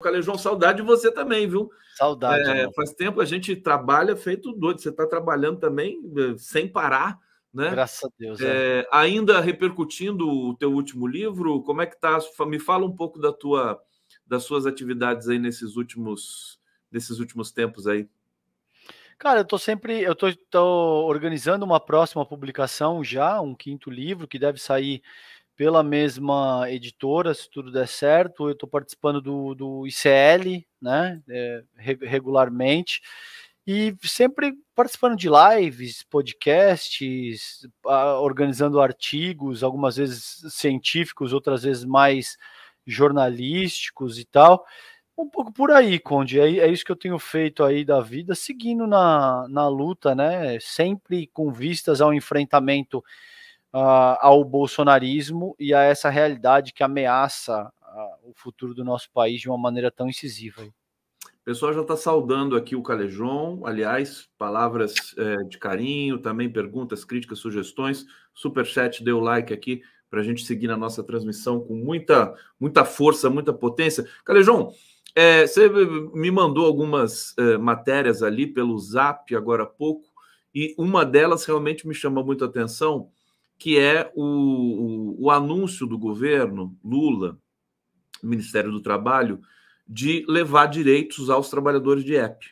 Calejão, saudade de você também, viu? Saudade. É, faz tempo a gente trabalha feito doido. Você está trabalhando também eh, sem parar, né? Graças a Deus. É. É, ainda repercutindo o teu último livro, como é que tá? Me fala um pouco da tua, das suas atividades aí nesses últimos, nesses últimos tempos aí. Cara, eu estou sempre, eu estou organizando uma próxima publicação já, um quinto livro que deve sair pela mesma editora, se tudo der certo. Eu estou participando do, do ICL, né, é, regularmente, e sempre participando de lives, podcasts, organizando artigos, algumas vezes científicos, outras vezes mais jornalísticos e tal. Um pouco por aí, Conde. É, é isso que eu tenho feito aí da vida, seguindo na, na luta, né? Sempre com vistas ao enfrentamento uh, ao bolsonarismo e a essa realidade que ameaça uh, o futuro do nosso país de uma maneira tão incisiva. O pessoal já está saudando aqui o Calejon, aliás, palavras é, de carinho, também perguntas, críticas, sugestões, super chat, deu like aqui para a gente seguir na nossa transmissão com muita, muita força, muita potência. Calejon, é, você me mandou algumas é, matérias ali pelo Zap agora há pouco e uma delas realmente me chamou muito a atenção que é o, o, o anúncio do governo Lula, Ministério do Trabalho, de levar direitos aos trabalhadores de app,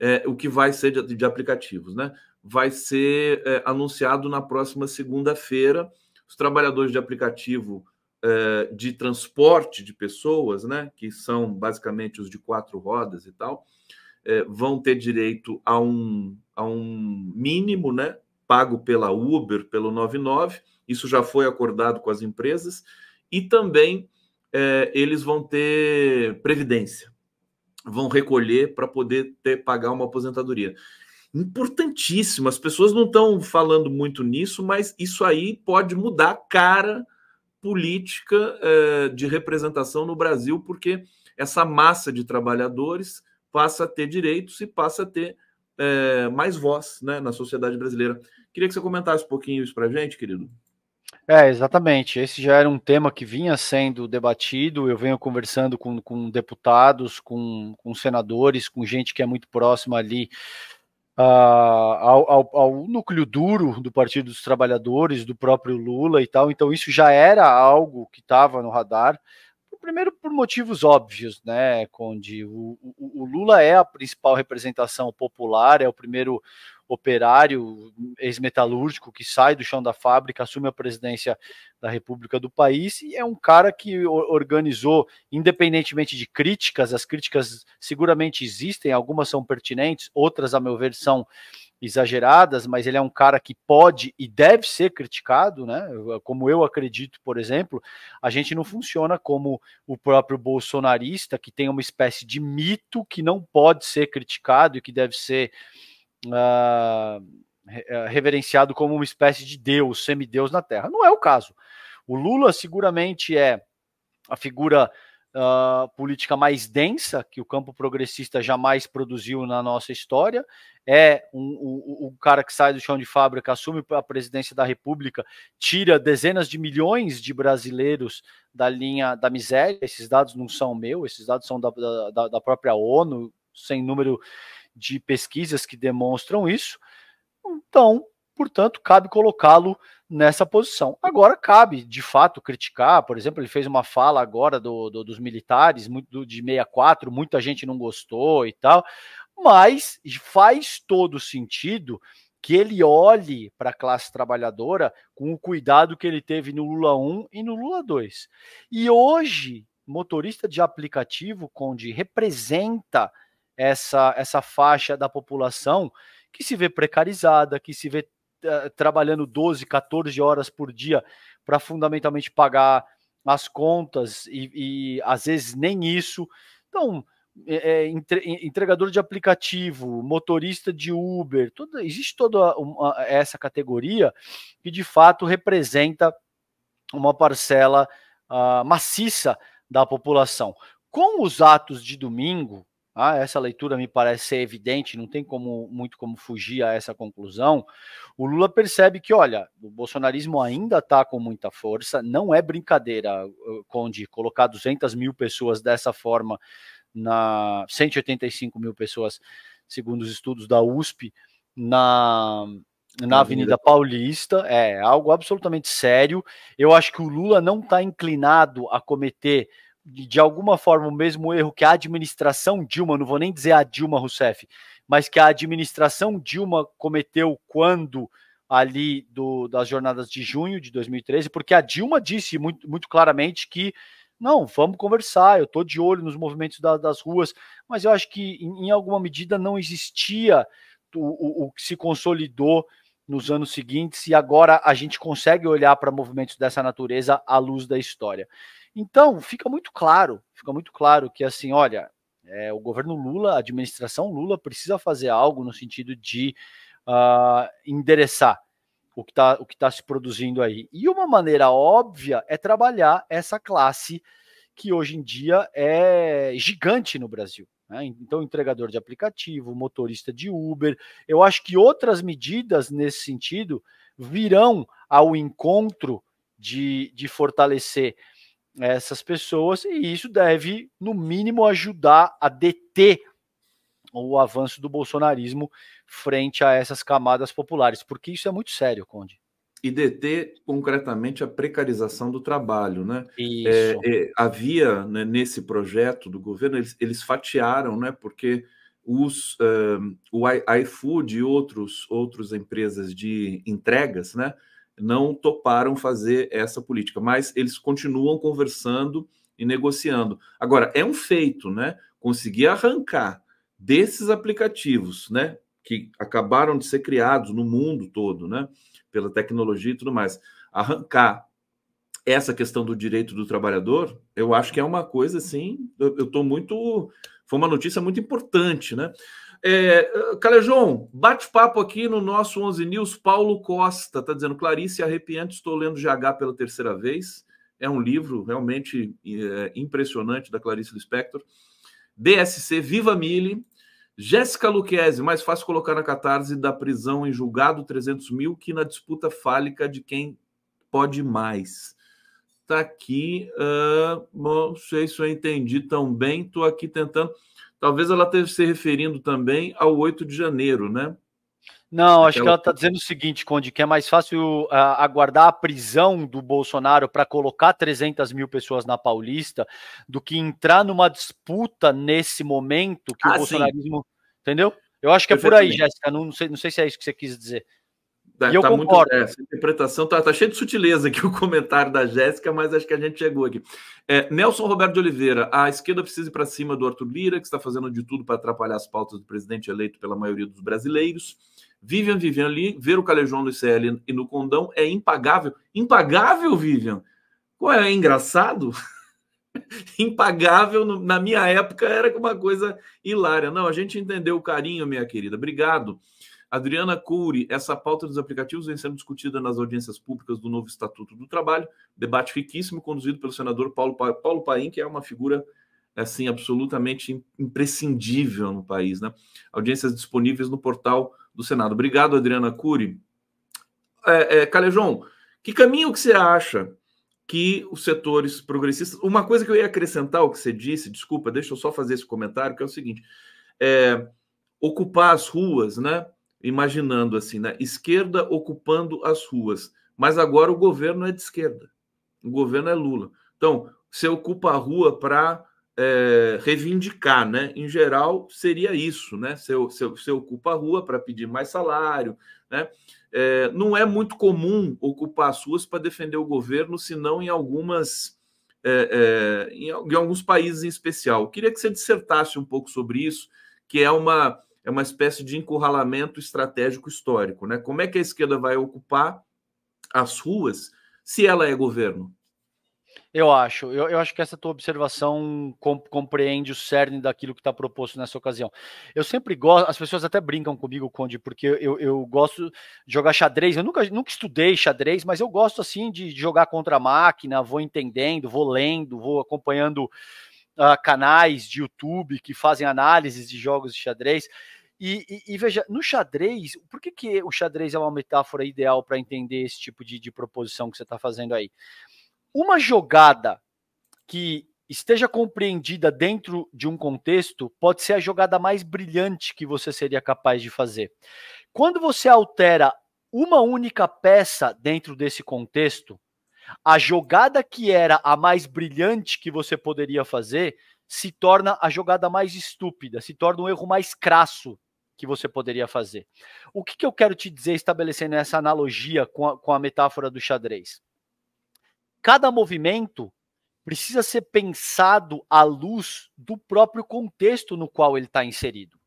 é, o que vai ser de, de aplicativos, né? Vai ser é, anunciado na próxima segunda-feira. Os trabalhadores de aplicativo é, de transporte de pessoas, né, que são basicamente os de quatro rodas e tal, é, vão ter direito a um, a um mínimo, né, pago pela Uber, pelo 99, isso já foi acordado com as empresas, e também é, eles vão ter previdência, vão recolher para poder ter, pagar uma aposentadoria. Importantíssimo, as pessoas não estão falando muito nisso, mas isso aí pode mudar a cara política é, de representação no Brasil, porque essa massa de trabalhadores passa a ter direitos e passa a ter é, mais voz né, na sociedade brasileira. Queria que você comentasse um pouquinho isso para a gente, querido. É, exatamente. Esse já era um tema que vinha sendo debatido. Eu venho conversando com, com deputados, com, com senadores, com gente que é muito próxima ali uh, ao, ao, ao, núcleo duro do Partido dos Trabalhadores, do próprio Lula e tal. Então, isso já era algo que estava no radar. Primeiro, por motivos óbvios, né, Conde? O, o, o, Lula é a principal representação popular, é o primeiro operário ex-metalúrgico que sai do chão da fábrica, assume a presidência da República do país e é um cara que organizou, independentemente de críticas, as críticas seguramente existem, algumas são pertinentes, outras, a meu ver, são exageradas, mas ele é um cara que pode e deve ser criticado, né? Como eu acredito, por exemplo, a gente não funciona como o próprio bolsonarista, que tem uma espécie de mito que não pode ser criticado e que deve ser uh, reverenciado como uma espécie de Deus, semideus na Terra. Não é o caso. O Lula seguramente é a figura Uh, política mais densa que o campo progressista jamais produziu na nossa história é um, um, um, cara que sai do chão de fábrica, assume a presidência da República, tira dezenas de milhões de brasileiros da linha da miséria. Esses dados não são meus, esses dados são da, da, da própria ONU, sem número de pesquisas que demonstram isso. Então, portanto, cabe colocá-lo nessa posição. Agora, cabe, de fato, criticar, por exemplo, ele fez uma fala agora do, do dos militares, muito do, de 64, muita gente não gostou e tal mas faz todo sentido que ele olhe para a classe trabalhadora com o cuidado que ele teve no Lula 1 e no Lula 2. E hoje, motorista de aplicativo, Conde, representa essa, essa faixa da população que se vê precarizada, que se vê uh, trabalhando 12, 14 horas por dia para fundamentalmente pagar as contas e, e às vezes nem isso. Então, é, é, entre, entregador de aplicativo, motorista de Uber, tudo, existe toda uma, essa categoria que de fato representa uma parcela uh, maciça da população. Com os atos de domingo, ah, essa leitura me parece ser evidente, não tem como muito como fugir a essa conclusão. O Lula percebe que, olha, o bolsonarismo ainda está com muita força, não é brincadeira, ah, Conde, colocar 200 mil pessoas dessa forma na 185 mil pessoas, segundo os estudos da USP, na, na Avenida Paulista. É algo absolutamente sério. Eu acho que o Lula não está inclinado a cometer de alguma forma o mesmo erro que a administração Dilma, não vou nem dizer a Dilma Rousseff, mas que a administração Dilma cometeu quando ali do, das jornadas de junho de 2013, porque a Dilma disse muito, muito claramente que não, vamos conversar. Eu estou de olho nos movimentos da, das ruas, mas eu acho que em, em alguma medida não existia o, o, o, que se consolidou nos anos seguintes e agora a gente consegue olhar para movimentos dessa natureza à luz da história. Então fica muito claro, fica muito claro que assim, olha, é, o governo Lula, a administração Lula precisa fazer algo no sentido de uh, endereçar o que está tá se produzindo aí. E uma maneira óbvia é trabalhar essa classe que hoje em dia é gigante no Brasil. Né? Então, entregador de aplicativo, motorista de Uber. Eu acho que outras medidas nesse sentido virão ao encontro de, de fortalecer essas pessoas, e isso deve, no mínimo, ajudar a deter o avanço do bolsonarismo frente a essas camadas populares, porque isso é muito sério, Conde e deter concretamente a precarização do trabalho. Né? É, é, havia né, nesse projeto do governo, eles, eles fatiaram, né, porque os, eh, o iFood e outros, outras empresas de entregas né, não toparam fazer essa política, mas eles continuam conversando e negociando. Agora, é um feito né, conseguir arrancar desses aplicativos, né? Que acabaram de ser criados no mundo todo, né? Pela tecnologia e tudo mais. Arrancar essa questão do direito do trabalhador, eu acho que é uma coisa assim. Eu estou muito. Foi uma notícia muito importante, né? É, Calejão, bate-papo aqui no nosso 11 News. Paulo Costa está dizendo: Clarice Arrepiante, estou lendo GH pela terceira vez. É um livro realmente é, impressionante da Clarice Lispector. BSC Viva Mille, Jéssica Luquezzi, mais fácil colocar na catarse da prisão em julgado 300 mil que na disputa fálica de quem pode mais. Tá aqui, uh, não sei se eu entendi tão bem, estou aqui tentando. Talvez ela esteja se referindo também ao 8 de janeiro, né? Não, acho que ela está dizendo o seguinte, Conde, que é mais fácil uh, aguardar a prisão do Bolsonaro para colocar 300 mil pessoas na Paulista do que entrar numa disputa nesse momento que ah, o bolsonarismo. Sim. Entendeu? Eu acho que é por aí, Jéssica. Não, não, sei, não sei se é isso que você quis dizer. Tá, e eu tá Muito, é, essa interpretação tá, tá cheio de sutileza aqui o comentário da Jéssica, mas acho que a gente chegou aqui. É, Nelson Roberto de Oliveira, a esquerda precisa ir para cima do Arthur Lira, que está fazendo de tudo para atrapalhar as pautas do presidente eleito pela maioria dos brasileiros. Vivian, Vivian ali, ver o Calejão no ICL e no Condão é impagável. Impagável, Vivian? Qual é? é engraçado? impagável, no, na minha época, era uma coisa hilária. Não, a gente entendeu o carinho, minha querida. Obrigado. Adriana Cury, essa pauta dos aplicativos vem sendo discutida nas audiências públicas do novo Estatuto do Trabalho, debate riquíssimo conduzido pelo senador Paulo, pa... Paulo Paim, que é uma figura assim absolutamente imprescindível no país, né? Audiências disponíveis no portal do Senado. Obrigado, Adriana Cury. É, é, Calejon, que caminho que você acha que os setores progressistas. Uma coisa que eu ia acrescentar ao que você disse, desculpa, deixa eu só fazer esse comentário, que é o seguinte: é, ocupar as ruas, né? imaginando assim, né? Esquerda ocupando as ruas. Mas agora o governo é de esquerda. O governo é Lula. Então, você ocupa a rua para é, eh, reivindicar, né? Em geral, seria isso, né? Você, você, você ocupa a rua para pedir mais salário, né? É, não é muito comum ocupar as ruas para defender o governo, senão em algumas. É, em, em alguns países em especial. Eu queria que você dissertasse um pouco sobre isso, que é uma é uma espécie de encurralamento estratégico histórico. Né? Como é que a esquerda vai ocupar as ruas se ela é governo? Eu acho, eu, eu acho que essa tua observação compreende o cerne daquilo que está proposto nessa ocasião. Eu sempre gosto, as pessoas até brincam comigo, Conde, porque eu, eu gosto de jogar xadrez. Eu nunca, nunca estudei xadrez, mas eu gosto assim de, de jogar contra a máquina, vou entendendo, vou lendo, vou acompanhando uh, canais de YouTube que fazem análises de jogos de xadrez. E, e, e, veja, no xadrez, por que, que o xadrez é uma metáfora ideal para entender esse tipo de, de proposição que você está fazendo aí? Uma jogada que esteja compreendida dentro de um contexto pode ser a jogada mais brilhante que você seria capaz de fazer. Quando você altera uma única peça dentro desse contexto, a jogada que era a mais brilhante que você poderia fazer se torna a jogada mais estúpida, se torna um erro mais crasso que você poderia fazer. O que, que eu quero te dizer estabelecendo essa analogia com a, com a metáfora do xadrez? Cada movimento precisa ser pensado à luz do próprio contexto no qual ele está inserido.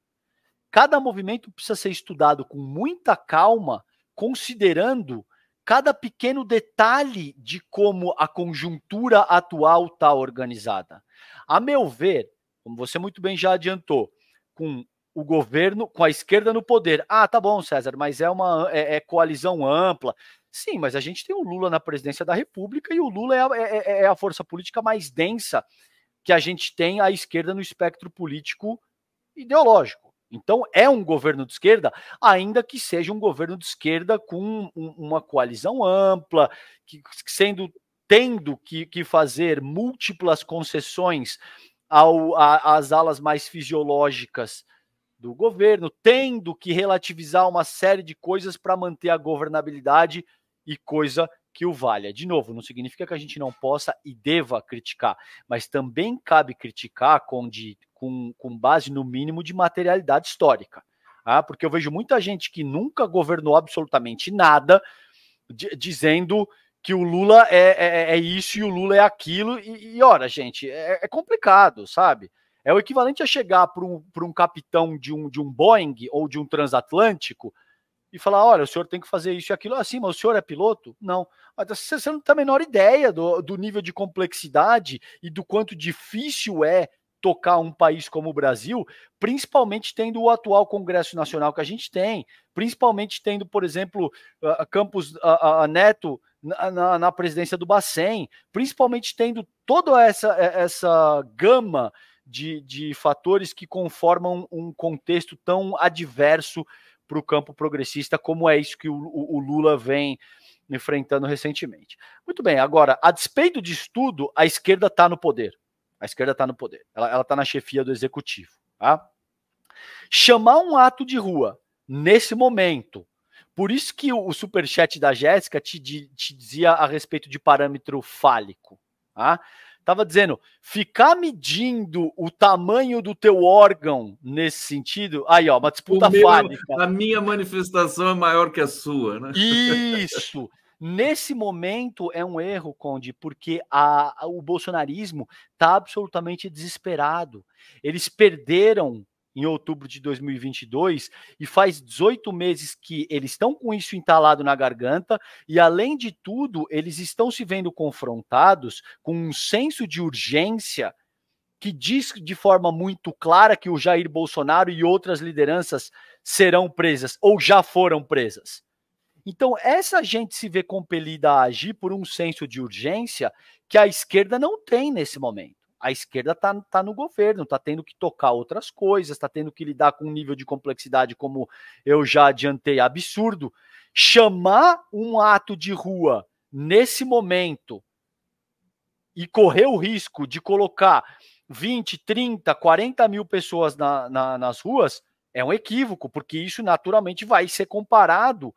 Cada movimento precisa ser estudado com muita calma, considerando cada pequeno detalhe de como a conjuntura atual está organizada. A meu ver, como você muito bem já adiantou, com o governo com a esquerda no poder. Ah, tá bom, César, mas é uma é, é coalizão ampla. Sim, mas a gente tem o Lula na presidência da República e o Lula é a, é, é, é a força política mais densa que a gente tem à esquerda no espectro político ideológico. Então, é um governo de esquerda, ainda que seja um governo de esquerda com uma coalizão ampla, que, sendo tendo que, que fazer múltiplas concessões ao, às alas mais fisiológicas do governo, tendo que relativizar uma série de coisas para manter a governabilidade e coisa que o valha. De novo, não significa que a gente não possa e deva criticar, mas também cabe criticar com, de, com, com base no mínimo de materialidade histórica. Ah, porque eu vejo muita gente que nunca governou absolutamente nada dizendo que o Lula é, é, é, isso e o Lula é aquilo. E, e ora, gente, é, é complicado, sabe? É o equivalente a chegar para um, um capitão de um, de um Boeing ou de um transatlântico e falar: olha, o senhor tem que fazer isso e aquilo. Assim, mas o senhor é piloto? Não. Ah, tá, você não tem a menor ideia do, do nível de complexidade e do quanto difícil é tocar um país como o Brasil, principalmente tendo o atual Congresso Nacional que a gente tem, principalmente tendo, por exemplo, a ah, Campos a, a Neto na, na, na, presidência do Bacen, principalmente tendo toda essa, eh, essa gama de, de fatores que conformam um contexto tão adverso para o campo progressista, como é isso que o, o, o, Lula vem enfrentando recentemente. Muito bem, agora, a despeito de estudo, a esquerda está no poder. A esquerda está no poder. Ela está na chefia do executivo. Tá? Chamar um ato de rua nesse momento. Por isso que o, o superchat da Jéssica te, te dizia a respeito de parâmetro fálico. Tá? Tava dizendo, ficar medindo o tamanho do teu órgão nesse sentido, aí ó, uma disputa meu, fálica. A minha manifestação é maior que a sua, né? Isso. Nesse momento é um erro, Conde, porque a, a, o bolsonarismo está absolutamente desesperado. Eles perderam em outubro de 2022 e faz 18 meses que eles estão com isso entalado na garganta e além de tudo, eles estão se vendo confrontados com um senso de urgência que diz de forma muito clara que o Jair Bolsonaro e outras lideranças serão presas ou já foram presas. Então, essa gente se vê compelida a agir por um senso de urgência que a esquerda não tem nesse momento a esquerda está tá no governo, está tendo que tocar outras coisas, está tendo que lidar com um nível de complexidade, como eu já adiantei, absurdo. Chamar um ato de rua nesse momento e correr o risco de colocar 20, 30, 40 mil pessoas na, na, nas ruas é um equívoco, porque isso naturalmente vai ser comparado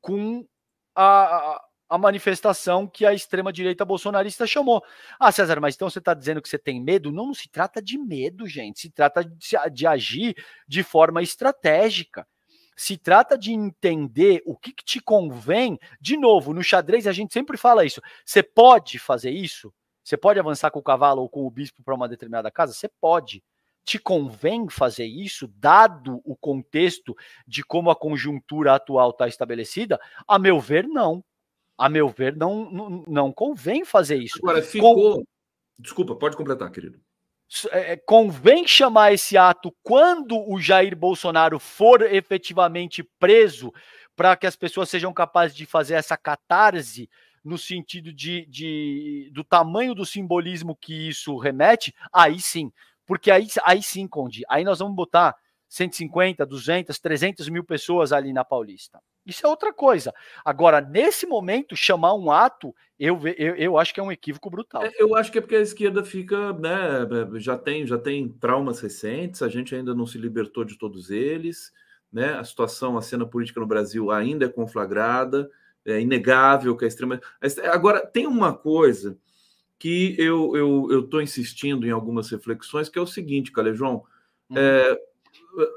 com a, a a manifestação que a extrema-direita bolsonarista chamou. Ah, César, mas então você está dizendo que você tem medo? Não, não se trata de medo, gente. Se trata de, de agir de forma estratégica. Se trata de entender o que, que te convém. De novo, no xadrez a gente sempre fala isso. Você pode fazer isso? Você pode avançar com o cavalo ou com o bispo para uma determinada casa? Você pode te convém fazer isso, dado o contexto de como a conjuntura atual está estabelecida? A meu ver, não a meu ver, não, não, não convém fazer isso. Agora, ficou. Desculpa, pode completar, querido. É, é, convém chamar esse ato quando o Jair Bolsonaro for efetivamente preso, para que as pessoas sejam capazes de fazer essa catarse no sentido de, de, do tamanho do simbolismo que isso remete, aí sim. Porque aí, aí sim, Conde, aí nós vamos botar 150, 200, 300 mil pessoas ali na Paulista. Isso é outra coisa. Agora, nesse momento, chamar um ato, eu, eu, eu acho que é um equívoco brutal. É, eu acho que é porque a esquerda fica, né? É, já tem, já tem traumas recentes, a gente ainda não se libertou de todos eles, né? A situação, a cena política no Brasil ainda é conflagrada, é inegável que a é extrema. Agora, tem uma coisa que eu estou eu, insistindo em algumas reflexões, que é o seguinte, Calejão. Hum. É,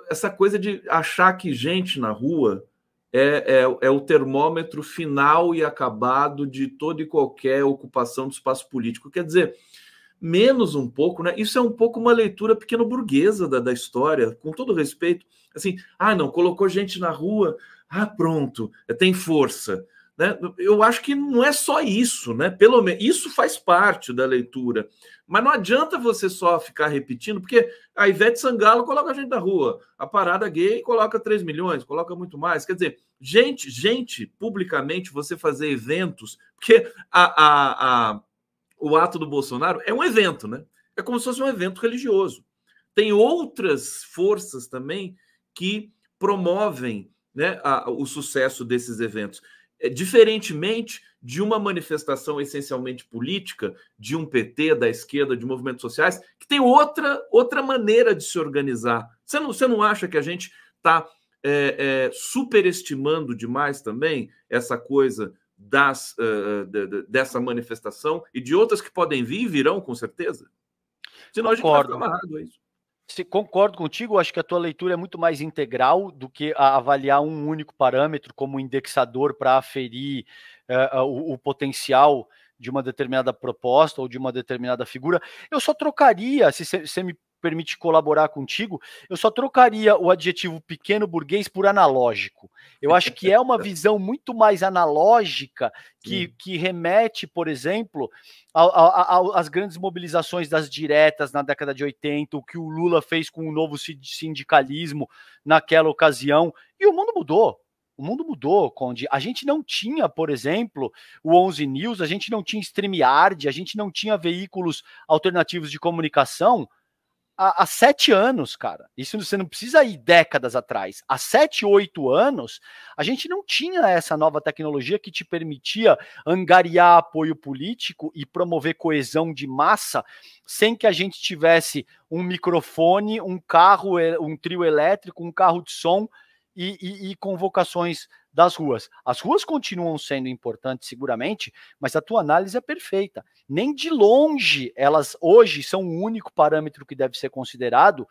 essa coisa de achar que gente na rua é, é, é, o termômetro final e acabado de toda e qualquer ocupação do espaço político. Quer dizer, menos um pouco, né? Isso é um pouco uma leitura pequeno-burguesa da, da história, com todo respeito. Assim, ah, não, colocou gente na rua, ah, pronto, é, tem força. Né? Eu acho que não é só isso, né? Pelo menos isso faz parte da leitura. Mas não adianta você só ficar repetindo, porque a Ivete Sangalo coloca a gente na rua, a parada gay coloca 3 milhões, coloca muito mais. Quer dizer, gente, gente, publicamente você fazer eventos, porque a, a, a, o ato do Bolsonaro é um evento, né? É como se fosse um evento religioso. Tem outras forças também que promovem né, a, o sucesso desses eventos. É, diferentemente de uma manifestação essencialmente política, de um PT, da esquerda, de movimentos sociais, que tem outra, outra maneira de se organizar. Você não, você não acha que a gente está é, é, superestimando demais também essa coisa das, uh, de, de, dessa manifestação e de outras que podem vir e virão, com certeza? Senão nós a gente vai ficar amarrado a isso. Se concordo contigo, acho que a tua leitura é muito mais integral do que avaliar um único parâmetro como indexador para aferir uh, o, o, potencial de uma determinada proposta ou de uma determinada figura. Eu só trocaria, se você me permite colaborar contigo, eu só trocaria o adjetivo pequeno burguês por analógico. Eu acho que é uma visão muito mais analógica que, que remete, por exemplo, às grandes mobilizações das diretas na década de 80, o que o Lula fez com o novo sindicalismo naquela ocasião. E o mundo mudou. O mundo mudou, Conde. A gente não tinha, por exemplo, o 11 News, a gente não tinha StreamYard, a gente não tinha veículos alternativos de comunicação há, há sete anos, cara. Isso você não precisa ir décadas atrás. Há sete, oito anos, a gente não tinha essa nova tecnologia que te permitia angariar apoio político e promover coesão de massa sem que a gente tivesse um microfone, um carro, eh, um trio elétrico, um carro de som e, e, e convocações das ruas. As ruas continuam sendo importantes, seguramente, mas a tua análise é perfeita. Nem de longe elas hoje são o único parâmetro que deve ser considerado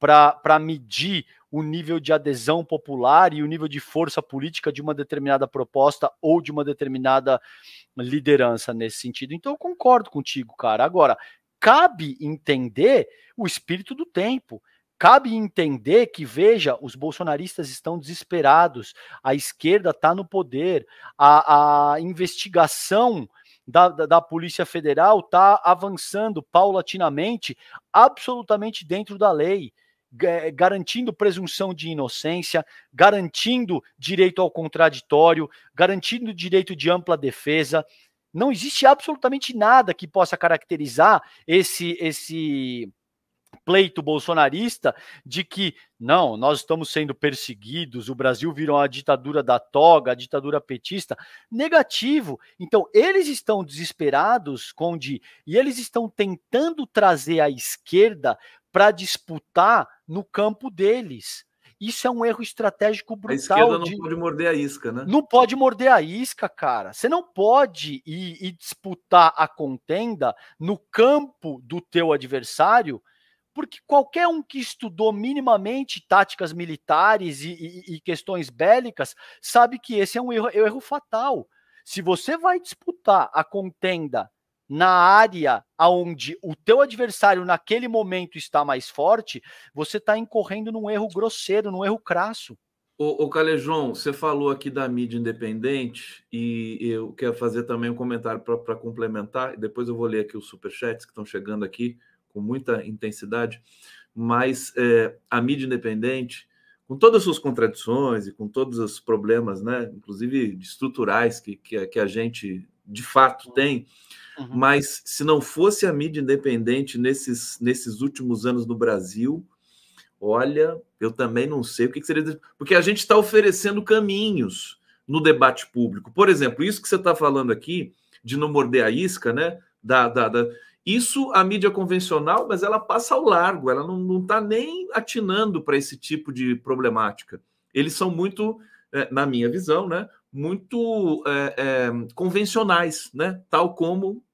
para medir o nível de adesão popular e o nível de força política de uma determinada proposta ou de uma determinada liderança nesse sentido. Então, eu concordo contigo, cara. Agora, cabe entender o espírito do tempo. Cabe entender que, veja, os bolsonaristas estão desesperados, a esquerda está no poder, a, a investigação da, da, da, Polícia Federal está avançando paulatinamente, absolutamente dentro da lei, garantindo presunção de inocência, garantindo direito ao contraditório, garantindo direito de ampla defesa. Não existe absolutamente nada que possa caracterizar esse esse pleito bolsonarista de que não, nós estamos sendo perseguidos, o Brasil virou a ditadura da toga, a ditadura petista, negativo. Então, eles estão desesperados, com de e eles estão tentando trazer a esquerda para disputar no campo deles. Isso é um erro estratégico brutal. A esquerda não de... pode morder a isca, né? Não pode morder a isca, cara. Você não pode ir, ir disputar a contenda no campo do teu adversário porque qualquer um que estudou minimamente táticas militares e, e, e questões bélicas sabe que esse é um erro, é erro fatal. Se você vai disputar a contenda na área onde o teu adversário naquele momento está mais forte, você está incorrendo num erro grosseiro, num erro crasso. O, o Calejão, você falou aqui da mídia independente e eu quero fazer também um comentário para complementar. Depois eu vou ler aqui os superchats que estão chegando aqui com muita intensidade, mas é, a mídia independente, com todas as suas contradições e com todos os problemas, né, inclusive estruturais que, que, que a gente de fato uhum. tem, uhum. mas se não fosse a mídia independente nesses, nesses últimos anos no Brasil, olha, eu também não sei o que, que seria. Porque a gente está oferecendo caminhos no debate público. Por exemplo, isso que você está falando aqui, de não morder a isca, né? Da, da, da, isso a mídia convencional, mas ela passa ao largo, ela não está nem atinando para esse tipo de problemática. Eles são muito, é, na minha visão, né, muito é, é, convencionais, né, tal como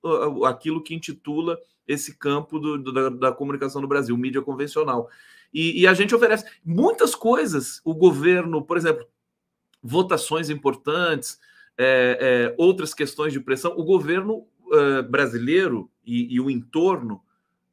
aquilo que intitula esse campo do, do, da, da, comunicação no Brasil, mídia convencional. E, e a gente oferece muitas coisas, o governo, por exemplo, votações importantes, é, é, outras questões de pressão, o governo uh, brasileiro e, e, o entorno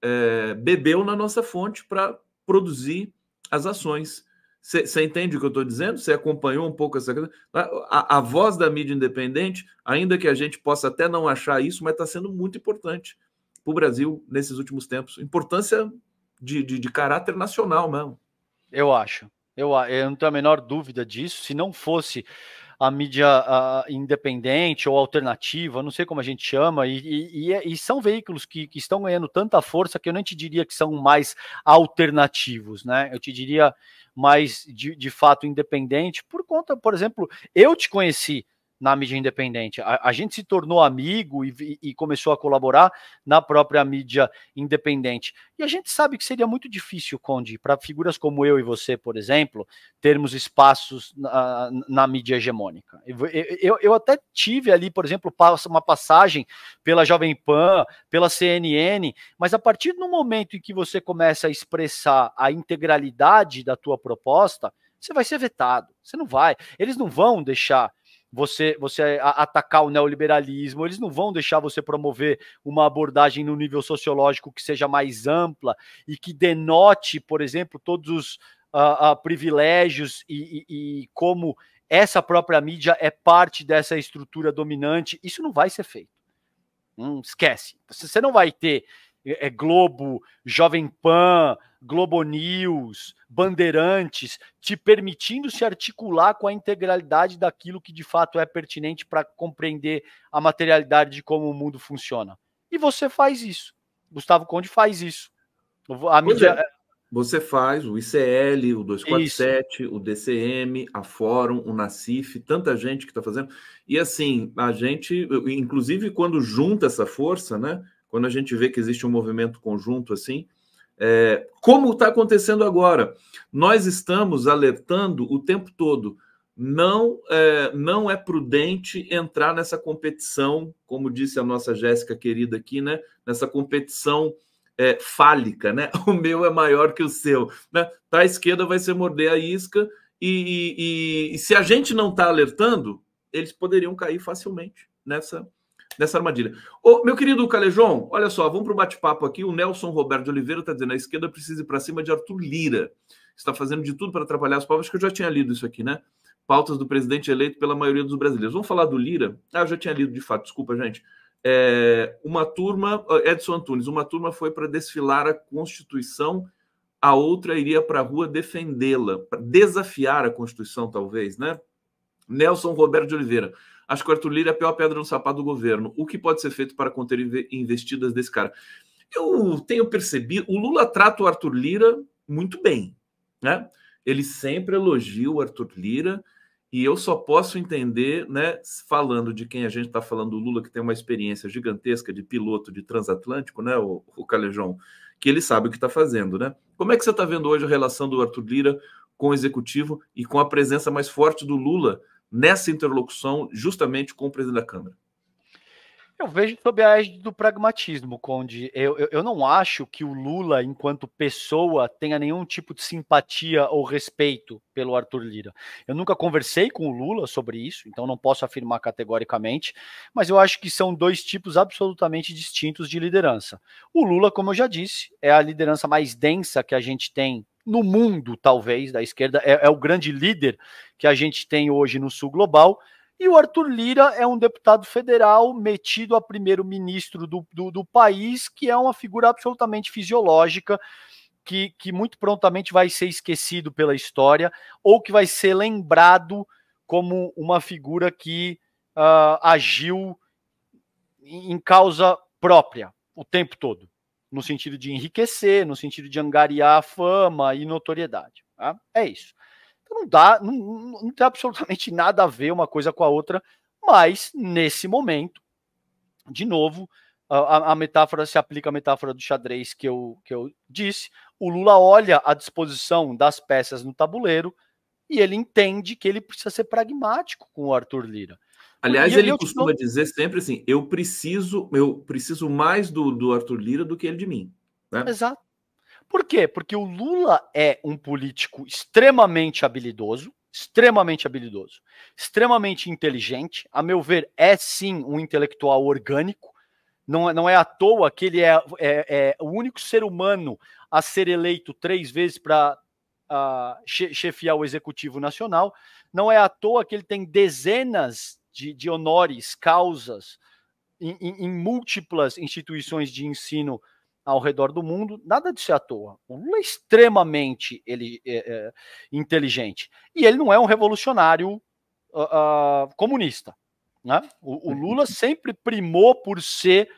uh, bebeu na nossa fonte para produzir as ações. Você entende o que eu estou dizendo? Você acompanhou um pouco essa A, a, voz da mídia independente, ainda que a gente possa até não achar isso, mas está sendo muito importante para o Brasil nesses últimos tempos. Importância de, de, de caráter nacional mesmo. Eu acho. Eu, eu não tenho a menor dúvida disso. Se não fosse a mídia a, independente ou alternativa, não sei como a gente chama, e, e, é, e são veículos que, que, estão ganhando tanta força que eu nem te diria que são mais alternativos, né? Eu te diria mais de, de fato independente, por conta, por exemplo, eu te conheci na mídia independente. A, a gente se tornou amigo e, e, começou a colaborar na própria mídia independente. E a gente sabe que seria muito difícil, Conde, para figuras como eu e você, por exemplo, termos espaços na, na mídia hegemônica. Eu, eu, eu, até tive ali, por exemplo, uma passagem pela Jovem Pan, pela CNN, mas a partir do momento em que você começa a expressar a integralidade da tua proposta, você vai ser vetado. Você não vai. Eles não vão deixar você, você atacar o neoliberalismo, eles não vão deixar você promover uma abordagem no nível sociológico que seja mais ampla e que denote, por exemplo, todos os uh, uh, privilégios e, e, e como essa própria mídia é parte dessa estrutura dominante. Isso não vai ser feito. Hum, esquece. Você não vai ter é, é Globo, Jovem Pan, Globo News, Bandeirantes, te permitindo se articular com a integralidade daquilo que de fato é pertinente para compreender a materialidade de como o mundo funciona. E você faz isso. Gustavo Conde faz isso. A mídia... É. Você faz o ICL, o 247, isso. o DCM, a Fórum, o Nacif, tanta gente que está fazendo. E assim, a gente, inclusive quando junta essa força, né? Quando a gente vê que existe um movimento conjunto assim, é, como está acontecendo agora? Nós estamos alertando o tempo todo. Não é, não é prudente entrar nessa competição, como disse a nossa Jéssica querida aqui, né? Nessa competição é, fálica, né? O meu é maior que o seu, né? Tá, esquerda vai ser morder a isca e, e, e, e se a gente não está alertando, eles poderiam cair facilmente nessa dessa armadilha. Ô, meu querido Calejão, olha só, vamos para o bate-papo aqui. O Nelson Roberto de Oliveira está dizendo: a esquerda precisa ir para cima de Arthur Lira. Está fazendo de tudo para atrapalhar as pautas, que eu já tinha lido isso aqui, né? Pautas do presidente eleito pela maioria dos brasileiros. Vamos falar do Lira? Ah, eu já tinha lido de fato, desculpa, gente. É, uma turma, Edson Antunes, uma turma foi para desfilar a Constituição, a outra iria para a rua defendê-la, desafiar a Constituição, talvez, né? Nelson Roberto de Oliveira. Acho que o Arthur Lira é a pior pedra no sapato do governo. O que pode ser feito para conter investidas desse cara? Eu tenho percebido, o Lula trata o Arthur Lira muito bem, né? Ele sempre elogia o Arthur Lira e eu só posso entender, né, falando de quem a gente está falando, o Lula, que tem uma experiência gigantesca de piloto de transatlântico, né, o, o Calejão, que ele sabe o que está fazendo, né? Como é que você está vendo hoje a relação do Arthur Lira com o executivo e com a presença mais forte do Lula nessa interlocução justamente com o presidente da Câmara. Eu vejo sob a égide do pragmatismo, Conde. Eu, eu, eu, não acho que o Lula, enquanto pessoa, tenha nenhum tipo de simpatia ou respeito pelo Arthur Lira. Eu nunca conversei com o Lula sobre isso, então não posso afirmar categoricamente, mas eu acho que são dois tipos absolutamente distintos de liderança. O Lula, como eu já disse, é a liderança mais densa que a gente tem no mundo, talvez, da esquerda, é, é o grande líder que a gente tem hoje no sul global e o Arthur Lira é um deputado federal metido a primeiro-ministro do, do, do, país, que é uma figura absolutamente fisiológica, que, que muito prontamente vai ser esquecido pela história, ou que vai ser lembrado como uma figura que uh, agiu em causa própria o tempo todo, no sentido de enriquecer, no sentido de angariar fama e notoriedade. Tá? É isso. Não dá, não, não tem absolutamente nada a ver uma coisa com a outra, mas nesse momento, de novo, a, a, metáfora se aplica à metáfora do xadrez que eu, que eu disse. O Lula olha a disposição das peças no tabuleiro e ele entende que ele precisa ser pragmático com o Arthur Lira. Aliás, ele costuma não... dizer sempre assim: eu preciso, eu preciso mais do, do Arthur Lira do que ele de mim. Né? Exato. Por quê? Porque o Lula é um político extremamente habilidoso, extremamente habilidoso, extremamente inteligente. A meu ver, é sim um intelectual orgânico. Não, é, não é à toa que ele é, é, é o único ser humano a ser eleito três vezes para uh, chefiar o Executivo Nacional. Não é à toa que ele tem dezenas de, de honores, causas, em, em, em múltiplas instituições de ensino ao redor do mundo, nada disso é à toa. O Lula é extremamente ele, é, é, inteligente. E ele não é um revolucionário uh, uh, comunista. Né? O, o, uhum. Lula sempre primou por ser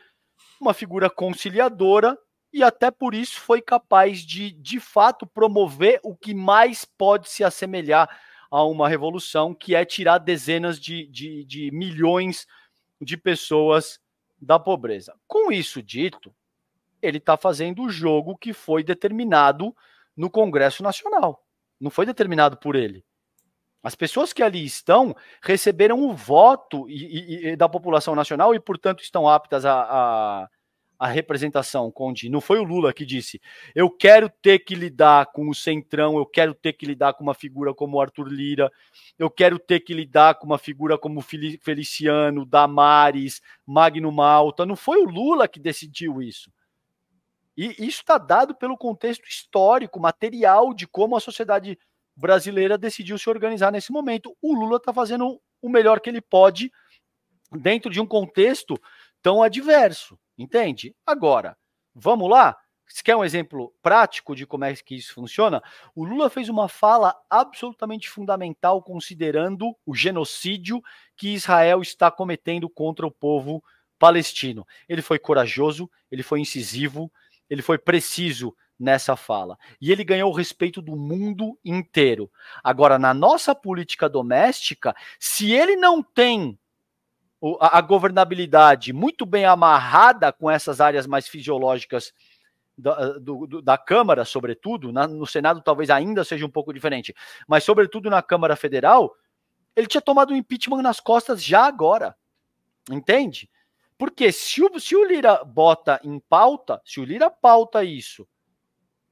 uma figura conciliadora e até por isso foi capaz de, de fato, promover o que mais pode se assemelhar a uma revolução, que é tirar dezenas de, de, de milhões de pessoas da pobreza. Com isso dito, ele está fazendo o jogo que foi determinado no Congresso Nacional. Não foi determinado por ele. As pessoas que ali estão receberam o voto e, e, e da população nacional e, portanto, estão aptas a, a, a, representação, Conde. Não foi o Lula que disse: eu quero ter que lidar com o Centrão, eu quero ter que lidar com uma figura como Arthur Lira, eu quero ter que lidar com uma figura como Feliciano, Damares, Magno Malta. Não foi o Lula que decidiu isso. E isso está dado pelo contexto histórico, material de como a sociedade brasileira decidiu se organizar nesse momento. O Lula está fazendo o melhor que ele pode dentro de um contexto tão adverso, entende? Agora, vamos lá? Você quer um exemplo prático de como é que isso funciona? O Lula fez uma fala absolutamente fundamental considerando o genocídio que Israel está cometendo contra o povo palestino. Ele foi corajoso, ele foi incisivo, ele foi preciso nessa fala. E ele ganhou o respeito do mundo inteiro. Agora, na nossa política doméstica, se ele não tem a governabilidade muito bem amarrada com essas áreas mais fisiológicas da, ah, do, da Câmara, sobretudo, na, no Senado talvez ainda seja um pouco diferente, mas sobretudo na Câmara Federal, ele tinha tomado o impeachment nas costas já agora. Entende? Porque se o, se o Lira bota em pauta, se o Lira pauta isso,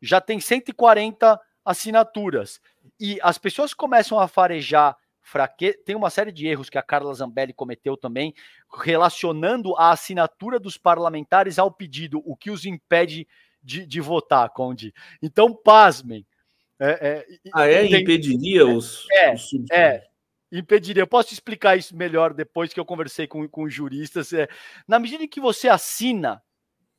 já tem 140 assinaturas. E as pessoas começam a farejar fraque... tem uma série de erros que a Carla Zambelli cometeu também, relacionando a assinatura dos parlamentares ao pedido, o que os impede de, de votar, Conde. Então, pasmem. É, é, ah, é? Tem... Impediria é, os. É, os... é, impediria. Eu posso explicar isso melhor depois que eu conversei com, com juristas. É, na medida em que você assina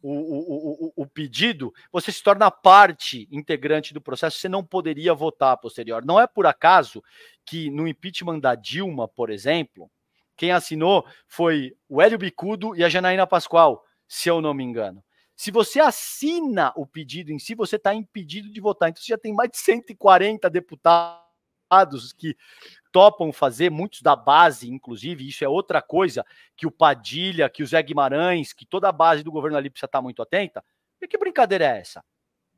o, o, o, o, pedido, você se torna parte integrante do processo, você não poderia votar posterior. Não é por acaso que no impeachment da Dilma, por exemplo, quem assinou foi o Hélio Bicudo e a Janaína Pascoal, se eu não me engano. Se você assina o pedido em si, você está impedido de votar. Então você já tem mais de 140 deputados que topam fazer, muitos da base, inclusive, isso é outra coisa que o Padilha, que o Zé Guimarães, que toda a base do governo ali precisa estar muito atenta. E que brincadeira é essa?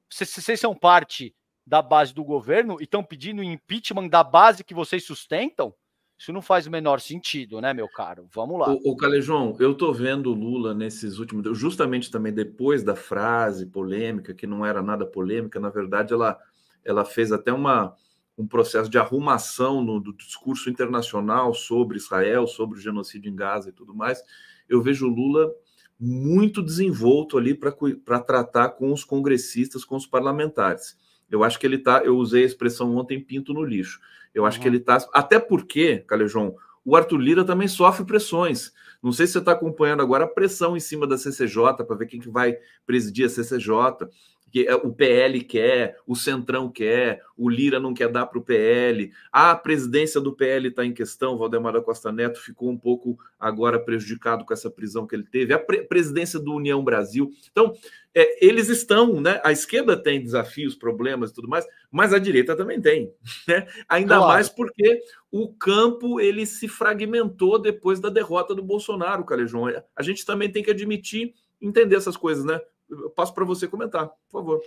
Vocês são parte da base do governo e estão pedindo impeachment da base que vocês sustentam? Isso não faz o menor sentido, né, meu caro? Vamos lá. O, Calejão, eu tô vendo o Lula nesses últimos, justamente também depois da frase polêmica, que não era nada polêmica, na verdade ela, ela fez até uma, um processo de arrumação no, do discurso internacional sobre Israel, sobre o genocídio em Gaza e tudo mais, eu vejo Lula muito desenvolto ali para tratar com os congressistas, com os parlamentares. Eu acho que ele está, eu usei a expressão ontem, pinto no lixo. Eu acho uhum. que ele está, até porque, Calejon, o Arthur Lira também sofre pressões. Não sei se você está acompanhando agora a pressão em cima da CCJ para ver quem que vai presidir a CCJ que é, o PL quer, o Centrão quer, o Lira não quer dar para o PL, a presidência do PL está em questão, Valdemar da Costa Neto ficou um pouco agora prejudicado com essa prisão que ele teve, a pre presidência do União Brasil. Então, é, eles estão, né? A esquerda tem desafios, problemas e tudo mais, mas a direita também tem, né? Ainda claro. mais porque o campo ele se fragmentou depois da derrota do Bolsonaro, Calejão. A gente também tem que admitir entender essas coisas, né? eu passo para você comentar, por favor.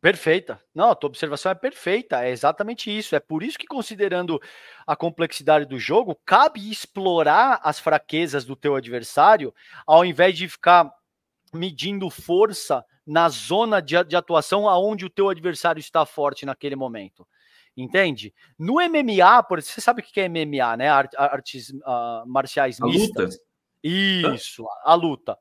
Perfeita. Não, a tua observação é perfeita. É exatamente isso. É por isso que, considerando a complexidade do jogo, cabe explorar as fraquezas do teu adversário, ao invés de ficar medindo força na zona de, de atuação aonde o teu adversário está forte naquele momento. Entende? No MMA, por você sabe o que é MMA, né? Artes, uh, marciais a mistas. Luta. Isso, a luta.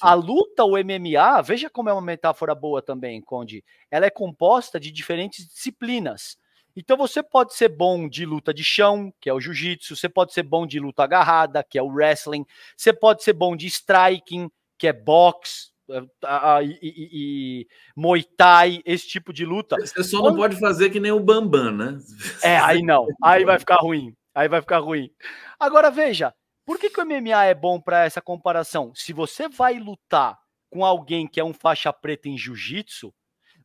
A luta, o MMA, veja como é uma metáfora boa também, Conde. Ela é composta de diferentes disciplinas. Então você pode ser bom de luta de chão, que é o jiu-jitsu, você pode ser bom de luta agarrada, que é o wrestling, você pode ser bom de striking, que é boxe, eh, e, e, e Muay Thai, esse tipo de luta. Você só não pode fazer que nem o Bambam, né? É, aí não, aí vai ficar ruim, aí vai ficar ruim. Agora veja, por que, que o MMA é bom para essa comparação? Se você vai lutar com alguém que é um faixa preta em jiu-jitsu,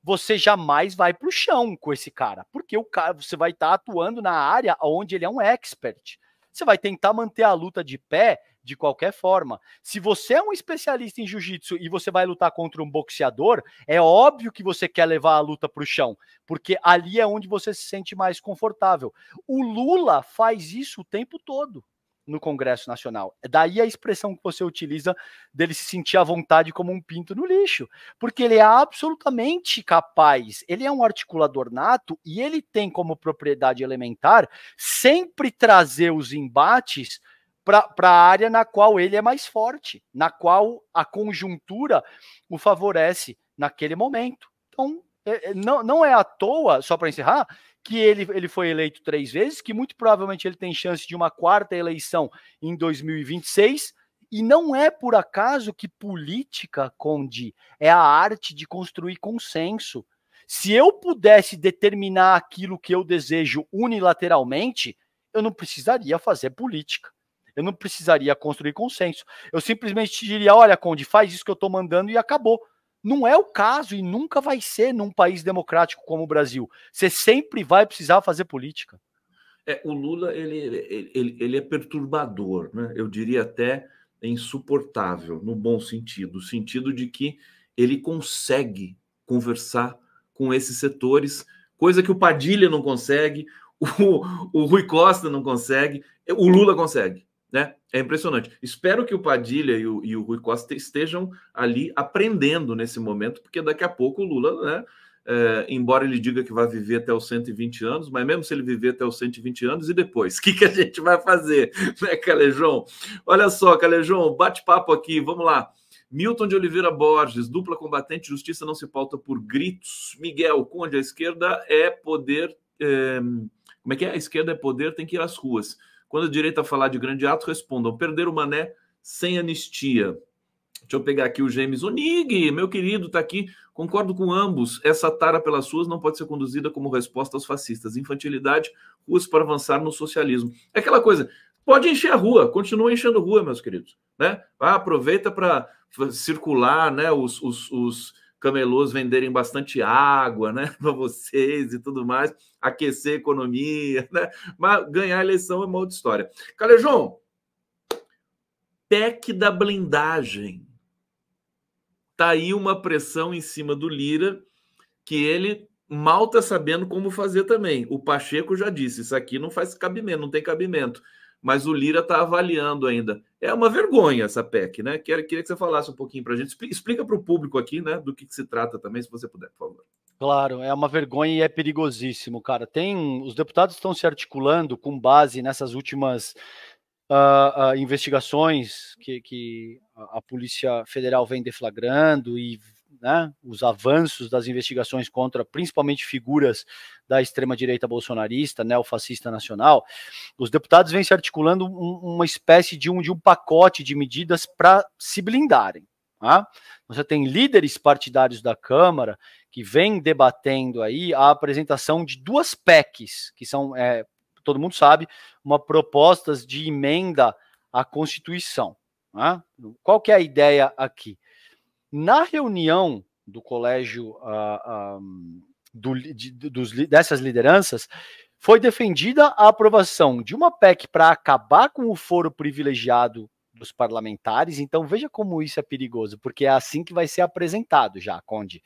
você jamais vai para o chão com esse cara, porque o cara você vai estar tá atuando na área onde ele é um expert. Você vai tentar manter a luta de pé de qualquer forma. Se você é um especialista em jiu-jitsu e você vai lutar contra um boxeador, é óbvio que você quer levar a luta para o chão, porque ali é onde você se sente mais confortável. O Lula faz isso o tempo todo no Congresso Nacional. É daí a expressão que você utiliza dele se sentir à vontade como um pinto no lixo, porque ele é absolutamente capaz, ele é um articulador nato e ele tem como propriedade elementar sempre trazer os embates para a área na qual ele é mais forte, na qual a conjuntura o favorece naquele momento. Então, é, é, não, não é à toa, só para encerrar, que ele, ele foi eleito três vezes, que muito provavelmente ele tem chance de uma quarta eleição em 2026. E não é por acaso que política, Conde, é a arte de construir consenso. Se eu pudesse determinar aquilo que eu desejo unilateralmente, eu não precisaria fazer política. Eu não precisaria construir consenso. Eu simplesmente diria: olha, Conde, faz isso que eu estou mandando e acabou. Não é o caso e nunca vai ser num país democrático como o Brasil. Você sempre vai precisar fazer política. É, o Lula ele, ele, ele é perturbador, né? eu diria até insuportável, no bom sentido no sentido de que ele consegue conversar com esses setores, coisa que o Padilha não consegue, o, o Rui Costa não consegue, o Lula consegue. Né? É impressionante. Espero que o Padilha e o, e o Rui Costa estejam ali aprendendo nesse momento, porque daqui a pouco o Lula, né, é, embora ele diga que vai viver até os 120 anos, mas mesmo se ele viver até os 120 anos, e depois? O que, que a gente vai fazer, né, Calejão? Olha só, Calejão, bate-papo aqui, vamos lá. Milton de Oliveira Borges, dupla combatente, justiça não se pauta por gritos. Miguel, Conde, a esquerda é poder. É... Como é que é? A esquerda é poder, tem que ir às ruas. Quando a direita falar de grande ato, respondam: perder o Mané sem anistia. Deixa eu pegar aqui o James Onig, meu querido, está aqui. Concordo com ambos. Essa tara pelas ruas não pode ser conduzida como resposta aos fascistas. Infantilidade, ruas para avançar no socialismo. É aquela coisa. Pode encher a rua, continua enchendo rua, meus queridos. Né? Ah, aproveita para circular né, os, os, os camelôs venderem bastante água né, para vocês e tudo mais, aquecer a economia, né? mas ganhar a eleição é uma outra história. Calejão, PEC da blindagem. Tá aí uma pressão em cima do Lira que ele mal tá sabendo como fazer também. O Pacheco já disse, isso aqui não faz cabimento, não tem cabimento mas o Lira está avaliando ainda. É uma vergonha essa PEC, né? Queria, queria que você falasse um pouquinho para a gente. Explica para o público aqui, né, do que, que, se trata também, se você puder, por favor. Claro, é uma vergonha e é perigosíssimo, cara. Tem os deputados estão se articulando com base nessas últimas uh, uh, investigações que, que a Polícia Federal vem deflagrando e né, os avanços das investigações contra principalmente figuras da extrema-direita bolsonarista, neofascista nacional, os deputados vêm se articulando um, uma espécie de um, de um pacote de medidas para se blindarem. Tá? Você tem líderes partidários da Câmara que vêm debatendo aí a apresentação de duas PECs, que são, é, todo mundo sabe, uma propostas de emenda à Constituição. Né? Qual que é a ideia aqui? Na reunião do colégio uh, ah, um, ah, do, de, dos, dessas lideranças, foi defendida a aprovação de uma PEC para acabar com o foro privilegiado dos parlamentares. Então veja como isso é perigoso, porque é assim que vai ser apresentado já, Conde.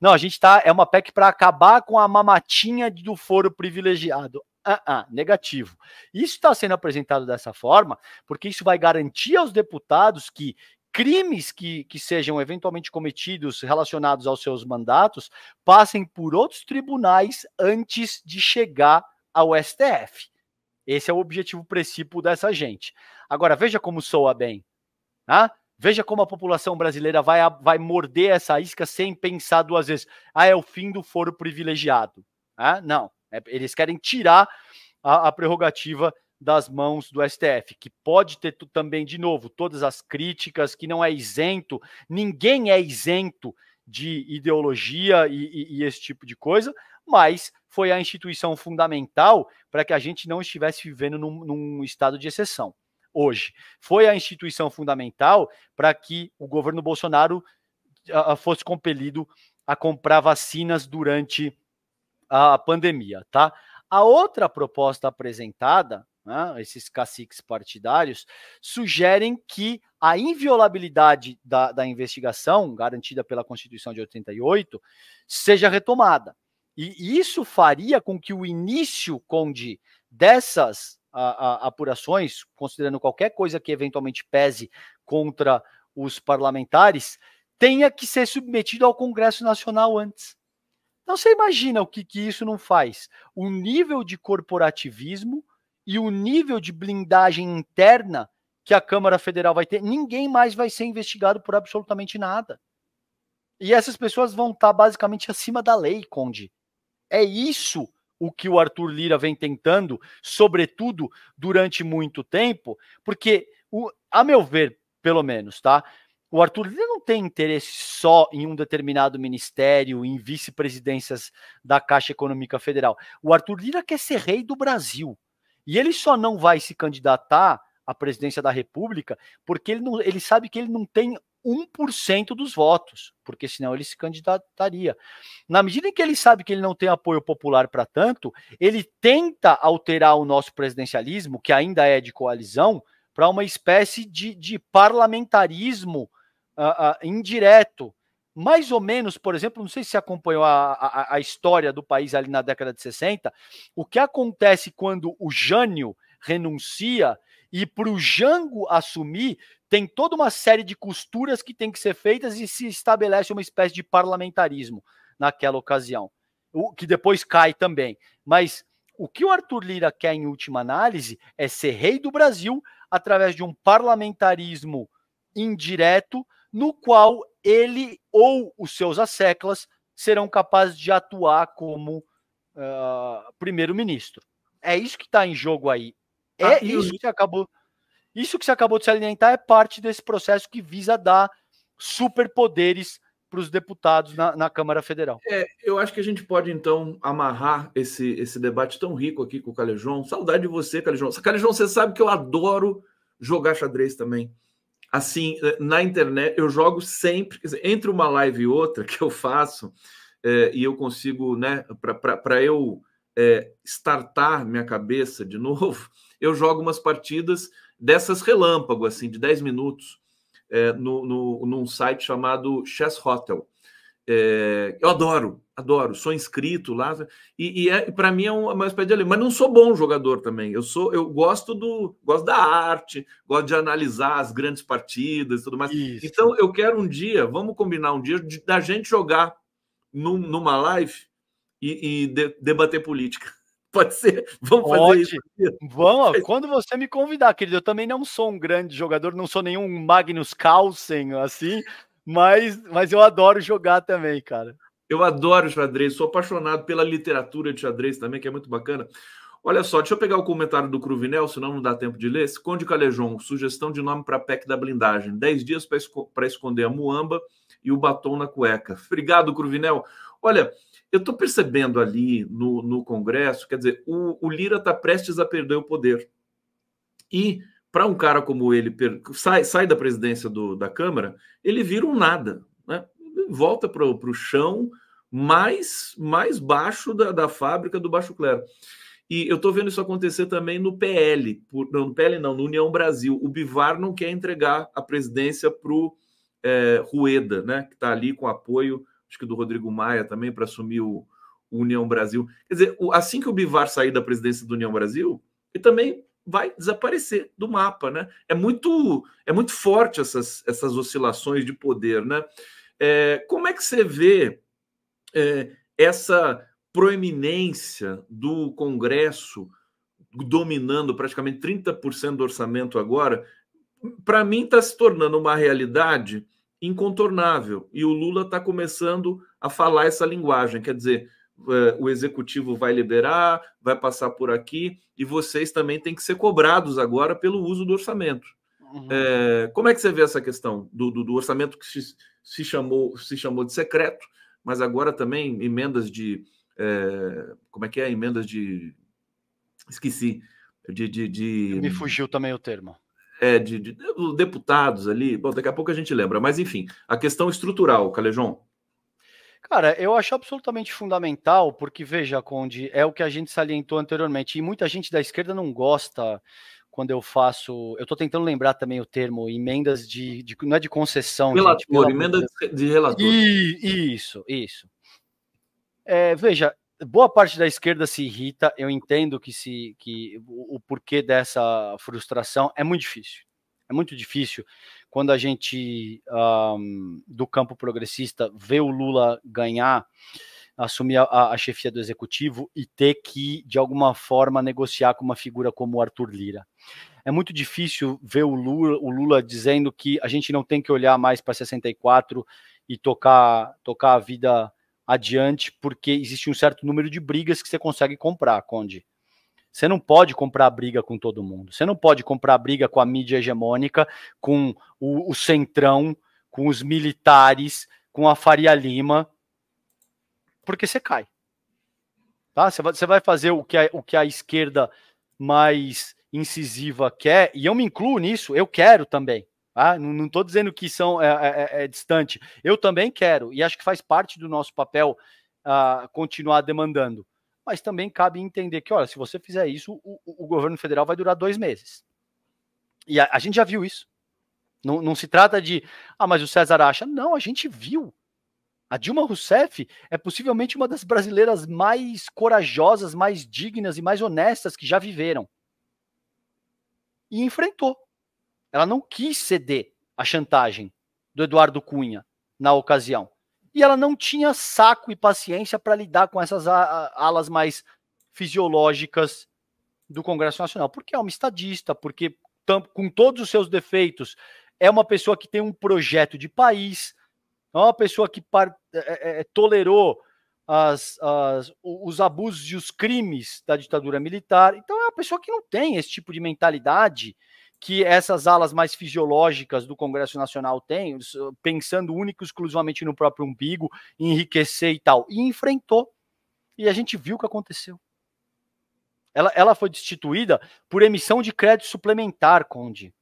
Não, a gente tá é uma PEC para acabar com a mamatinha do foro privilegiado. Ah, ah, negativo. Isso está sendo apresentado dessa forma porque isso vai garantir aos deputados que crimes que, que sejam eventualmente cometidos relacionados aos seus mandatos passem por outros tribunais antes de chegar ao STF. Esse é o objetivo principal dessa gente. Agora, veja como soa bem. Né? Veja como a população brasileira vai, vai morder essa isca sem pensar duas vezes. Ah, é o fim do foro privilegiado. Ah, não, é, eles querem tirar a, a prerrogativa das mãos do STF, que pode ter também, de novo, todas as críticas, que não é isento, ninguém é isento de ideologia e, e, e esse tipo de coisa, mas foi a instituição fundamental para que a gente não estivesse vivendo num, num estado de exceção hoje. Foi a instituição fundamental para que o governo Bolsonaro fosse compelido a comprar vacinas durante a pandemia, tá? A outra proposta apresentada né, esses caciques partidários, sugerem que a inviolabilidade da, da investigação, garantida pela Constituição de 88, seja retomada. E isso faria com que o início, Conde, dessas a, a, apurações, considerando qualquer coisa que eventualmente pese contra os parlamentares, tenha que ser submetido ao Congresso Nacional antes. Então você imagina o que, que isso não faz? O nível de corporativismo e o nível de blindagem interna que a Câmara Federal vai ter, ninguém mais vai ser investigado por absolutamente nada. E essas pessoas vão estar tá basicamente acima da lei, Conde. É isso o que o Arthur Lira vem tentando, sobretudo durante muito tempo, porque, o, a meu ver, pelo menos, tá? O Arthur Lira não tem interesse só em um determinado ministério, em vice-presidências da Caixa Econômica Federal. O Arthur Lira quer ser rei do Brasil. E ele só não vai se candidatar à presidência da República porque ele, não, ele sabe que ele não tem 1% dos votos, porque senão ele se candidataria. Na medida em que ele sabe que ele não tem apoio popular para tanto, ele tenta alterar o nosso presidencialismo, que ainda é de coalizão, para uma espécie de, de parlamentarismo uh, uh, indireto, mais ou menos, por exemplo, não sei se acompanhou a, a, a, história do país ali na década de 60, o que acontece quando o Jânio renuncia e para o Jango assumir, tem toda uma série de costuras que tem que ser feitas e se estabelece uma espécie de parlamentarismo naquela ocasião, o que depois cai também. Mas o que o Arthur Lira quer, em última análise, é ser rei do Brasil através de um parlamentarismo indireto no qual ele ou os seus asseclas serão capazes de atuar como uh, primeiro-ministro. É isso que está em jogo aí. É ah, isso que acabou. Isso que você acabou de se alimentar é parte desse processo que visa dar superpoderes para os deputados na, na, Câmara Federal. É, eu acho que a gente pode, então, amarrar esse, esse debate tão rico aqui com o Calejão. Saudade de você, Calejão. Calejão, você sabe que eu adoro jogar xadrez também assim, eh, na internet, eu jogo sempre, dizer, entre uma live e outra que eu faço, é, e eu consigo, né, para eu é, startar minha cabeça de novo, eu jogo umas partidas dessas relâmpago, assim, de 10 minutos, é, no, no, num site chamado Chess Hotel. É, eu adoro, adoro, sou inscrito lá e, e é, para mim é uma espécie de ali. Mas não sou bom jogador também. Eu sou, eu gosto do, gosto da arte, gosto de analisar as grandes partidas, e tudo mais. Isso. Então eu quero um dia, vamos combinar um dia de, da gente jogar num, numa live e, e de, debater política. Pode ser. Vamos fazer isso. Vamos, quando você me convidar, querido. Eu também não sou um grande jogador, não sou nenhum Magnus Carlsen, assim, mas, mas eu adoro jogar também, cara. Eu adoro xadrez, sou apaixonado pela literatura de xadrez também, que é muito bacana. Olha só, deixa eu pegar o comentário do Cruvinel, senão não dá tempo de ler. Conde Calejon, sugestão de nome para a PEC da blindagem. 10 dias para esco esconder a muamba e o batom na cueca. Obrigado, Cruvinel. Olha, eu estou percebendo ali no, no Congresso, quer dizer, o, o Lira está prestes a perder o poder. E para um cara como ele sai, sai da presidência do, da Câmara, ele vira um nada, né? volta para o chão mais, mais baixo da, da fábrica do baixo clero. E eu estou vendo isso acontecer também no PL, por, não, no PL não, no União Brasil. O Bivar não quer entregar a presidência para o é, Rueda, né? que está ali com apoio, acho que do Rodrigo Maia também, para assumir o, o União Brasil. Quer dizer, assim que o Bivar sair da presidência do União Brasil, ele também vai desaparecer do mapa, né? É muito, é muito forte essas, essas oscilações de poder, né? É, como é que você vê é, essa proeminência do Congresso dominando praticamente 30% do orçamento agora? Para mim, está se tornando uma realidade incontornável e o Lula está começando a falar essa linguagem. Quer dizer, eh, o executivo vai liberar, vai passar por aqui, e vocês também têm que ser cobrados agora pelo uso do orçamento. Uhum. É, como é que você vê essa questão do, do, do orçamento que se, se, chamou, se chamou de secreto, mas agora também emendas de. É, como é que é? Emendas de. Esqueci. De, de, de... Me fugiu também o termo. É, de, de, de, deputados ali. Bom, daqui a pouco a gente lembra, mas enfim, a questão estrutural, Calejon. Cara, eu acho absolutamente fundamental, porque veja, Conde, é o que a gente salientou anteriormente, e muita gente da esquerda não gosta quando eu faço. Eu estou tentando lembrar também o termo, emendas de. de não é de concessão. Relator, gente, emenda de relator. E, isso, isso. É, veja, boa parte da esquerda se irrita, eu entendo que, se, que o, o porquê dessa frustração é muito difícil. É muito difícil quando a gente um, do campo progressista vê o Lula ganhar, assumir a, a, chefia do executivo e ter que, de alguma forma, negociar com uma figura como o Arthur Lira. É muito difícil ver o Lula, o Lula dizendo que a gente não tem que olhar mais para 64 e tocar, tocar a vida adiante, porque existe um certo número de brigas que você consegue comprar, Conde. Você não pode comprar briga com todo mundo. Você não pode comprar briga com a mídia hegemônica, com o, o centrão, com os militares, com a Faria Lima, porque você cai. Tá? Você vai, você vai fazer o que, a, o que a esquerda mais incisiva quer, e eu me incluo nisso, eu quero também. Ah, não estou dizendo que são é, é, é, é, distante. Eu também quero, e acho que faz parte do nosso papel ah, continuar demandando mas também cabe entender que, olha, se você fizer isso, o, o governo federal vai durar dois meses. E a, a gente já viu isso. Não, não, se trata de, ah, mas o César acha. Não, a gente viu. A Dilma Rousseff é possivelmente uma das brasileiras mais corajosas, mais dignas e mais honestas que já viveram. E enfrentou. Ela não quis ceder à chantagem do Eduardo Cunha na ocasião e ela não tinha saco e paciência para lidar com essas alas mais fisiológicas do Congresso Nacional, porque é uma estadista, porque com todos os seus defeitos, é uma pessoa que tem um projeto de país, é uma pessoa que é, é, é, tolerou as, as, os abusos e os crimes da ditadura militar. Então, é uma pessoa que não tem esse tipo de mentalidade que essas alas mais fisiológicas do Congresso Nacional têm, ah, pensando único e exclusivamente no próprio umbigo, enriquecer e tal. E enfrentou. E a gente viu o que aconteceu. Ela, ela foi destituída por emissão de crédito suplementar, Conde.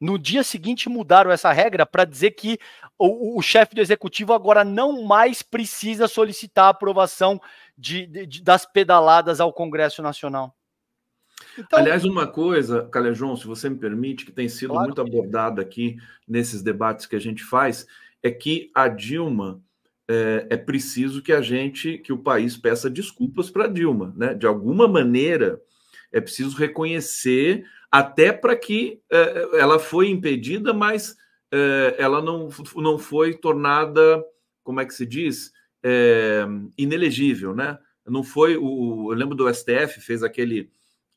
No dia seguinte mudaram essa regra para dizer que o, o, o chefe do executivo agora não mais precisa solicitar a aprovação de, de, de, das pedaladas ao Congresso Nacional. Então... Aliás, uma coisa, Calejão, se você me permite, que tem sido claro muito abordada aqui nesses debates que a gente faz, é que a Dilma é, é preciso que a gente, que o país peça desculpas para Dilma, né? De alguma maneira é preciso reconhecer, até para que é, ela foi impedida, mas é, ela não, não foi tornada, como é que se diz, é, inelegível, né? Não foi o, eu lembro do STF fez aquele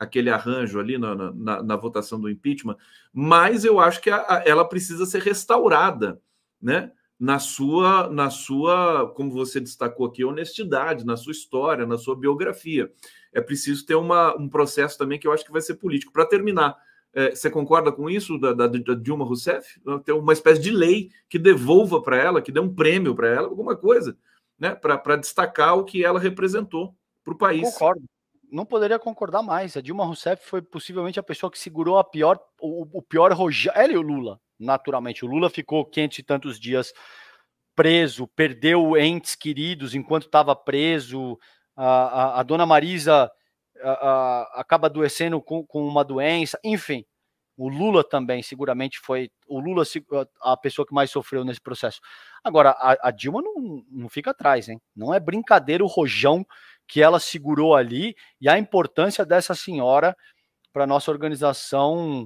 aquele arranjo ali na, na, na votação do impeachment, mas eu acho que a, a, ela precisa ser restaurada, né? Na sua, na sua, como você destacou aqui, honestidade, na sua história, na sua biografia. É preciso ter uma, um processo também que eu acho que vai ser político. Para terminar, é, você concorda com isso da, da, da, Dilma Rousseff? Ter uma espécie de lei que devolva para ela, que dê um prêmio para ela, alguma coisa, né? Para destacar o que ela representou para o país. Concordo, não poderia concordar mais. A Dilma Rousseff foi possivelmente a pessoa que segurou a pior, o, o pior rojão. Ela o Lula, naturalmente. O Lula ficou quente tantos dias preso, perdeu entes queridos enquanto estava preso. A, a, a, dona Marisa a, acaba adoecendo com, com uma doença. Enfim, o Lula também, seguramente, foi o Lula a pessoa que mais sofreu nesse processo. Agora, a, a Dilma não, não fica atrás, hein? Não é brincadeira o rojão que ela segurou ali e a importância dessa senhora para nossa organização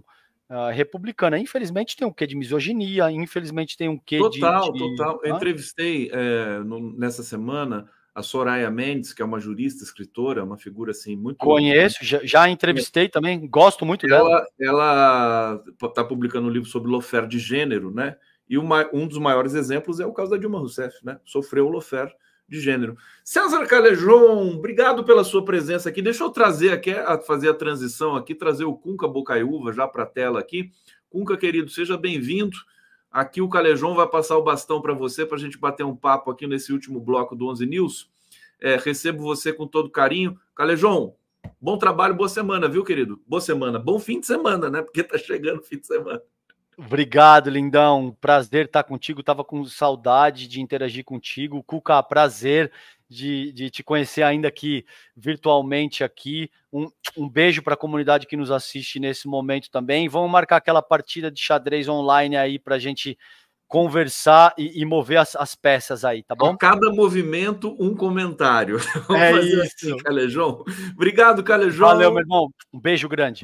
uh, republicana. Infelizmente tem um quê de misoginia, infelizmente tem um quê total, de. Total, total. entrevistei é, no, nessa semana a Soraya Mendes, que é uma jurista, escritora, uma figura assim muito. Conheço, já, já entrevistei é. também, gosto muito ela, dela. Ela está publicando um livro sobre lofer de gênero, né? E uma, um dos maiores exemplos é o caso da Dilma Rousseff, né? Sofreu o lofer de gênero. César Calejon, obrigado pela sua presença aqui. Deixa eu trazer aqui, fazer a transição aqui, trazer o Cunca Bocaiúva já para a tela aqui. Cunca, querido, seja bem-vindo. Aqui o Calejon vai passar o bastão para você para a gente bater um papo aqui nesse último bloco do 11 News. É, recebo você com todo carinho. Calejon, bom trabalho, boa semana, viu, querido? Boa semana, bom fim de semana, né? Porque tá chegando o fim de semana. Obrigado, lindão. Prazer estar contigo. Tava com saudade de interagir contigo. Cuca, prazer de, de te conhecer ainda aqui virtualmente aqui. Um, um beijo para a comunidade que nos assiste nesse momento também. Vamos marcar aquela partida de xadrez online aí para a gente conversar e, e mover as, as, peças aí, tá bom? cada movimento, um comentário. Vamos é assim, isso. Assim, Calejão. Obrigado, Calejão. Valeu, meu irmão. Um beijo grande.